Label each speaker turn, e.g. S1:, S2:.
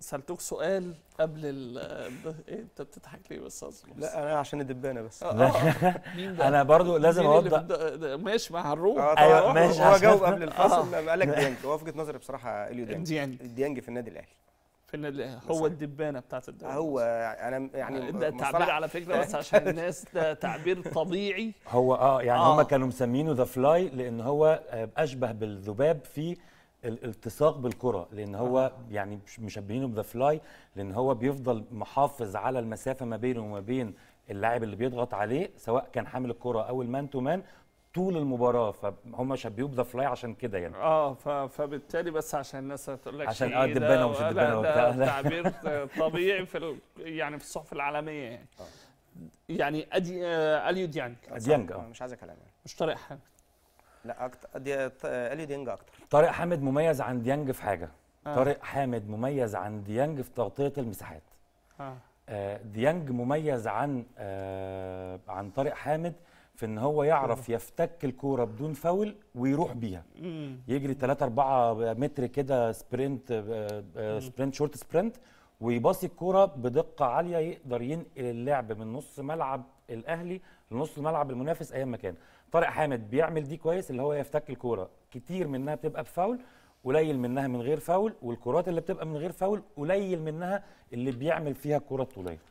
S1: سالتوك سؤال قبل ال إيه انت بتضحك ليه بس اصلا لا انا عشان الدبانه بس آه آه،, آه مين انا برضو لازم اوضح ماشي مع الروح آه ايوه ماشي هو جاوب قبل الفاصل آه. قال لك ديانج هو وجهه نظري بصراحه اليو ديانج ديانج في النادي الاهلي في النادي الاهلي هو الدبانه بتاعت الدوري هو انا يعني آه، ده تعبير على فكره بس عشان الناس ده تعبير طبيعي هو اه يعني آه. هم كانوا مسمينه ذا فلاي لان هو آه، اشبه بالذباب في الالتصاق بالكره لان هو آه. يعني مشبهينه بذا فلاي لان هو بيفضل محافظ على المسافه ما بينه وما بين اللاعب اللي بيضغط عليه سواء كان حامل الكره او المان تو مان طول المباراه فهم شبهوه بذا فلاي عشان كده يعني اه فبالتالي بس عشان الناس هتقول لك عشان اه إيه دبانه ومش دبانه وبتاع ده تعبير طبيعي في يعني في الصحف العالميه يعني آه. يعني ادي آه، اليو ديانج ديانج اه مش عايز كلام مش طارق حاجه لا اكتر دي الي ديانج اكتر طارق حامد مميز عن ديانج في حاجه آه. طارق حامد مميز عن ديانج في تغطيه المساحات آه. آه ديانج مميز عن آه عن طارق حامد في ان هو يعرف يفتك الكوره بدون فاول ويروح بيها يجري 3 4 متر كده سبرنت آه، آه، سبرنت شورت سبرنت ويباصي الكوره بدقه عاليه يقدر ينقل اللعب من نص ملعب الاهلي لنص ملعب المنافس ايا ما كان طارق حامد بيعمل دي كويس اللي هو يفتك الكوره كتير منها بتبقى بفاول قليل منها من غير فاول والكرات اللي بتبقى من غير فاول قليل منها اللي بيعمل فيها الكره الطوليه